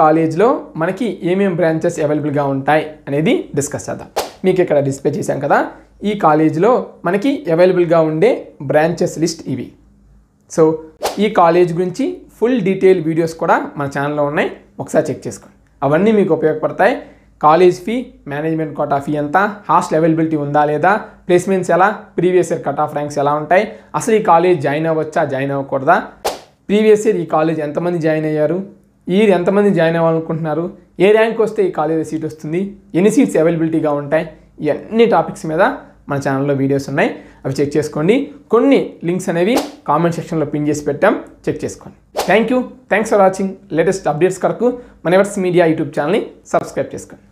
కాలేజ్లో మనకి ఏమేమి బ్రాంచెస్ అవైలబుల్గా ఉంటాయి అనేది డిస్కస్ చేద్దాం మీకు ఇక్కడ డిస్ప్లే చేశాం కదా ఈ కాలేజ్లో మనకి అవైలబుల్గా ఉండే బ్రాంచెస్ లిస్ట్ ఇవి సో ఈ కాలేజ్ గురించి ఫుల్ డీటెయిల్ వీడియోస్ కూడా మన ఛానల్లో ఉన్నాయి ఒకసారి చెక్ చేసుకోండి అవన్నీ మీకు ఉపయోగపడతాయి college fee management quota fee ఎంత హాస్టల్ అవైలబిలిటీ ఉందా లేదా ప్లేస్మెంట్స్ ఎలా previous year cut off ranks ఎలా ఉంటాయి అసలు ఈ కాలేజ్ జాయిన్ అవ్వచ్చా జాయిన్ అవ్వకూడదా ప్రీవియస్ ఇయర్ ఈ కాలేజ్ ఎంతమంది జాయిన్ అయ్యారు ఇయర్ ఎంతమంది జాయిన్ అవ్వాలనుకుంటున్నారు ఏ ర్యాంక్ వస్తే ఈ కాలేజీలో సీట్ వస్తుంది ఎన్ని సీట్స్ అవైలబిలిటీగా ఉంటాయి ఇవన్నీ టాపిక్స్ మీద మన ఛానల్లో వీడియోస్ ఉన్నాయి అవి చెక్ చేసుకోండి కొన్ని లింక్స్ అనేవి కామెంట్ సెక్షన్లో పిన్ చేసి పెట్టాం చెక్ చేసుకోండి thank you thanks for watching latest updates కొరకు మన మీడియా యూట్యూబ్ ఛానల్ని సబ్స్క్రైబ్ చేసుకోండి